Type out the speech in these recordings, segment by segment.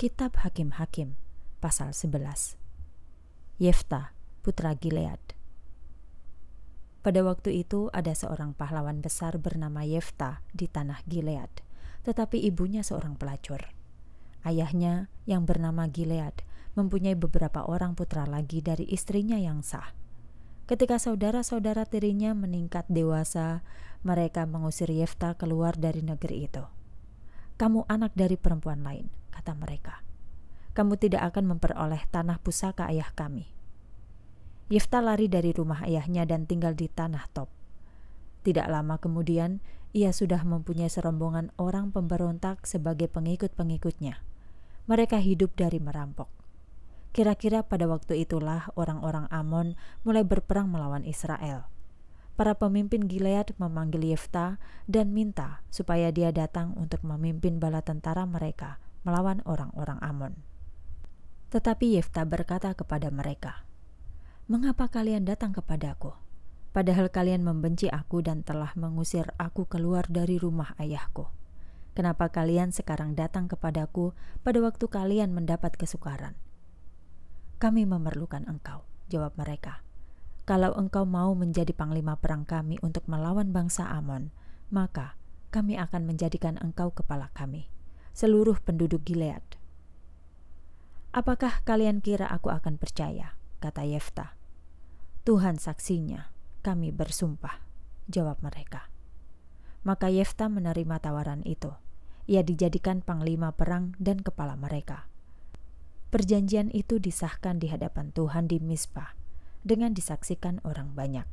Kitab Hakim-Hakim, pasal 11. Yefta, putra Gilead. Pada waktu itu ada seorang pahlawan besar bernama Yefta di tanah Gilead, tetapi ibunya seorang pelacur. Ayahnya yang bernama Gilead mempunyai beberapa orang putra lagi dari istrinya yang sah. Ketika saudara-saudara tirinya meningkat dewasa, mereka mengusir Yefta keluar dari negeri itu. Kamu anak dari perempuan lain, kata mereka. Kamu tidak akan memperoleh tanah pusaka ayah kami. Yifta lari dari rumah ayahnya dan tinggal di tanah top. Tidak lama kemudian, ia sudah mempunyai serombongan orang pemberontak sebagai pengikut-pengikutnya. Mereka hidup dari merampok. Kira-kira pada waktu itulah orang-orang Amon mulai berperang melawan Israel. Para pemimpin Gilead memanggil Yefta dan minta supaya dia datang untuk memimpin bala tentara mereka melawan orang-orang Amon. Tetapi Yefta berkata kepada mereka, "Mengapa kalian datang kepadaku? Padahal kalian membenci aku dan telah mengusir aku keluar dari rumah ayahku. Kenapa kalian sekarang datang kepadaku pada waktu kalian mendapat kesukaran?" Kami memerlukan engkau, jawab mereka. Kalau engkau mau menjadi panglima perang kami untuk melawan bangsa Amon, maka kami akan menjadikan engkau kepala kami seluruh penduduk Gilead. Apakah kalian kira aku akan percaya? kata Yefta. Tuhan saksinya, kami bersumpah, jawab mereka. Maka Yefta menerima tawaran itu. Ia dijadikan panglima perang dan kepala mereka. Perjanjian itu disahkan di hadapan Tuhan di Mispa dengan disaksikan orang banyak.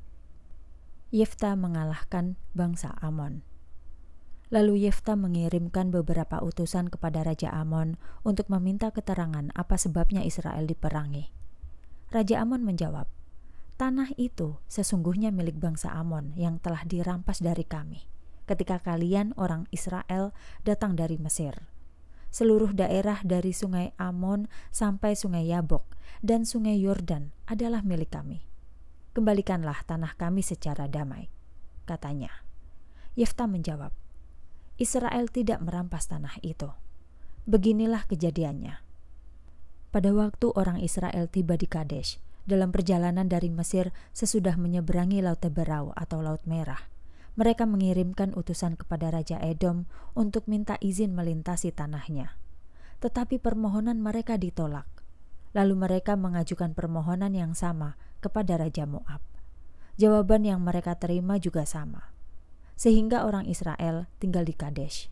Yefta mengalahkan bangsa Amon Lalu Yefta mengirimkan beberapa utusan kepada Raja Amon untuk meminta keterangan apa sebabnya Israel diperangi. Raja Amon menjawab, Tanah itu sesungguhnya milik bangsa Amon yang telah dirampas dari kami ketika kalian orang Israel datang dari Mesir. Seluruh daerah dari sungai Amon sampai sungai Yabok dan sungai Yordan adalah milik kami. Kembalikanlah tanah kami secara damai, katanya. Yefta menjawab, Israel tidak merampas tanah itu. Beginilah kejadiannya. Pada waktu orang Israel tiba di Kadesh, dalam perjalanan dari Mesir sesudah menyeberangi Laut Teberau atau Laut Merah, mereka mengirimkan utusan kepada Raja Edom untuk minta izin melintasi tanahnya. Tetapi permohonan mereka ditolak. Lalu mereka mengajukan permohonan yang sama kepada Raja Moab. Jawaban yang mereka terima juga sama sehingga orang Israel tinggal di Kadesh.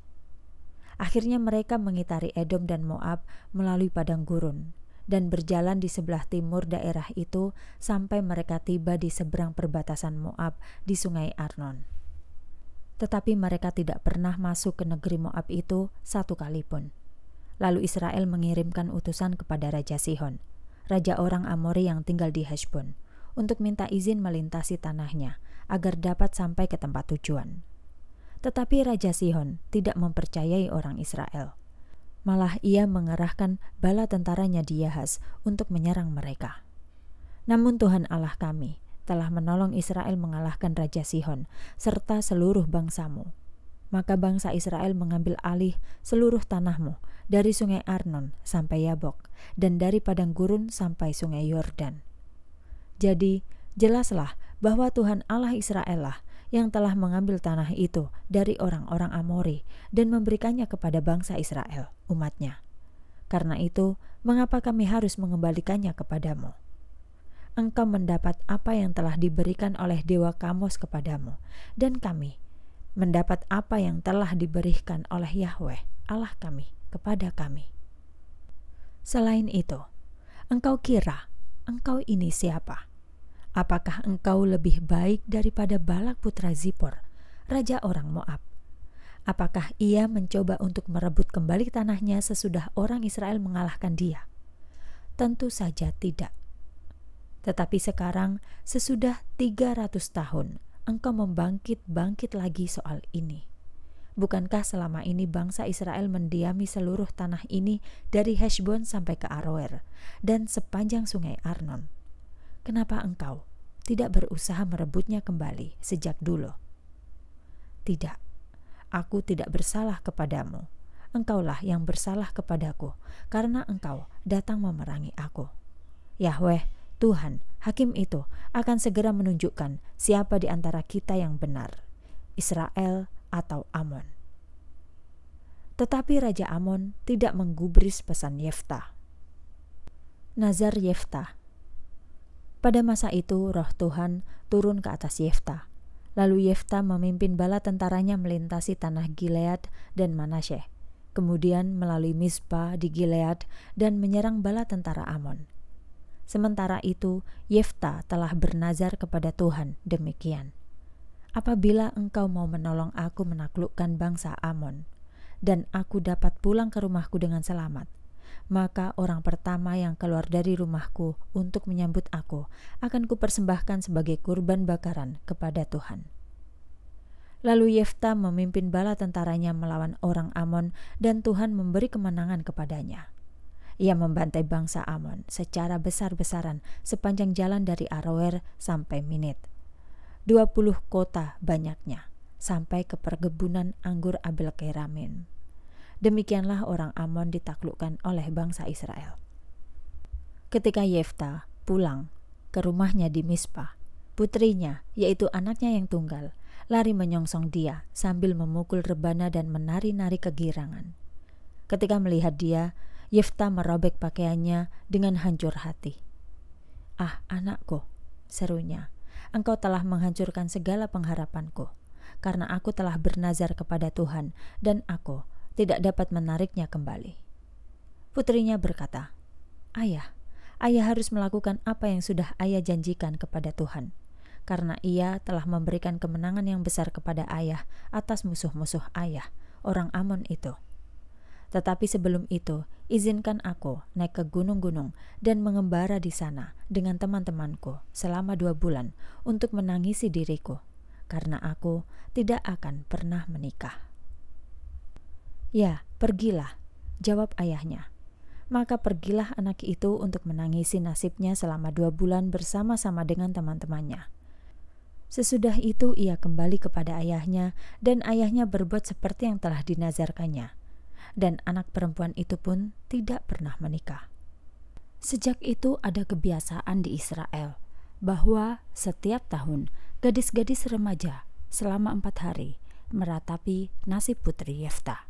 Akhirnya mereka mengitari Edom dan Moab melalui padang gurun dan berjalan di sebelah timur daerah itu sampai mereka tiba di seberang perbatasan Moab di sungai Arnon. Tetapi mereka tidak pernah masuk ke negeri Moab itu satu kali pun. Lalu Israel mengirimkan utusan kepada Raja Sihon, raja orang Amori yang tinggal di Heshbon, untuk minta izin melintasi tanahnya agar dapat sampai ke tempat tujuan. Tetapi Raja Sihon tidak mempercayai orang Israel. Malah ia mengerahkan bala tentaranya di Yahas untuk menyerang mereka. Namun Tuhan Allah kami telah menolong Israel mengalahkan Raja Sihon serta seluruh bangsamu. Maka bangsa Israel mengambil alih seluruh tanahmu dari sungai Arnon sampai Yabok dan dari padang gurun sampai sungai Yordan. Jadi, jelaslah bahwa Tuhan Allah Israel lah yang telah mengambil tanah itu dari orang-orang Amori dan memberikannya kepada bangsa Israel, umatnya. Karena itu, mengapa kami harus mengembalikannya kepadamu? Engkau mendapat apa yang telah diberikan oleh Dewa Kamos kepadamu, dan kami mendapat apa yang telah diberikan oleh Yahweh, Allah kami, kepada kami. Selain itu, engkau kira engkau ini siapa?' Apakah engkau lebih baik daripada Balak putra Zipor, raja orang Moab? Apakah ia mencoba untuk merebut kembali tanahnya sesudah orang Israel mengalahkan dia? Tentu saja tidak. Tetapi sekarang, sesudah 300 tahun, engkau membangkit-bangkit lagi soal ini. Bukankah selama ini bangsa Israel mendiami seluruh tanah ini dari Heshbon sampai ke Aroer dan sepanjang sungai Arnon?' Kenapa engkau tidak berusaha merebutnya kembali sejak dulu? Tidak, aku tidak bersalah kepadamu. Engkaulah yang bersalah kepadaku, karena engkau datang memerangi aku. Yahweh, Tuhan, hakim itu akan segera menunjukkan siapa di antara kita yang benar, Israel atau Amon. Tetapi Raja Amon tidak menggubris pesan Yefta. Nazar Yefta pada masa itu, roh Tuhan turun ke atas Yefta. Lalu Yefta memimpin bala tentaranya melintasi tanah Gilead dan Manasseh. Kemudian melalui Mispa di Gilead dan menyerang bala tentara Amon. Sementara itu, Yefta telah bernazar kepada Tuhan demikian. Apabila engkau mau menolong aku menaklukkan bangsa Amon, dan aku dapat pulang ke rumahku dengan selamat, maka orang pertama yang keluar dari rumahku untuk menyambut aku akan kupersembahkan sebagai kurban bakaran kepada Tuhan. Lalu Yefta memimpin bala tentaranya melawan orang Amon dan Tuhan memberi kemenangan kepadanya. Ia membantai bangsa Amon secara besar-besaran sepanjang jalan dari Aroer sampai Minit. 20 kota banyaknya, sampai ke perkebunan anggur Abel Keramin. Demikianlah orang Amon ditaklukkan oleh bangsa Israel. Ketika Yefta pulang ke rumahnya di Mispa, putrinya, yaitu anaknya yang tunggal, lari menyongsong dia sambil memukul rebana dan menari-nari kegirangan. Ketika melihat dia, Yefta merobek pakaiannya dengan hancur hati. Ah, anakku, serunya, engkau telah menghancurkan segala pengharapanku, karena aku telah bernazar kepada Tuhan, dan aku tidak dapat menariknya kembali. Putrinya berkata, "Ayah, ayah harus melakukan apa yang sudah ayah janjikan kepada Tuhan, karena ia telah memberikan kemenangan yang besar kepada ayah atas musuh-musuh ayah, orang Amon itu." Tetapi sebelum itu, izinkan aku naik ke gunung-gunung dan mengembara di sana dengan teman-temanku selama dua bulan untuk menangisi diriku, karena aku tidak akan pernah menikah. Ya, pergilah, jawab ayahnya. Maka pergilah anak itu untuk menangisi nasibnya selama dua bulan bersama-sama dengan teman-temannya. Sesudah itu ia kembali kepada ayahnya dan ayahnya berbuat seperti yang telah dinazarkannya. Dan anak perempuan itu pun tidak pernah menikah. Sejak itu ada kebiasaan di Israel bahwa setiap tahun gadis-gadis remaja selama empat hari meratapi nasib putri Yefta.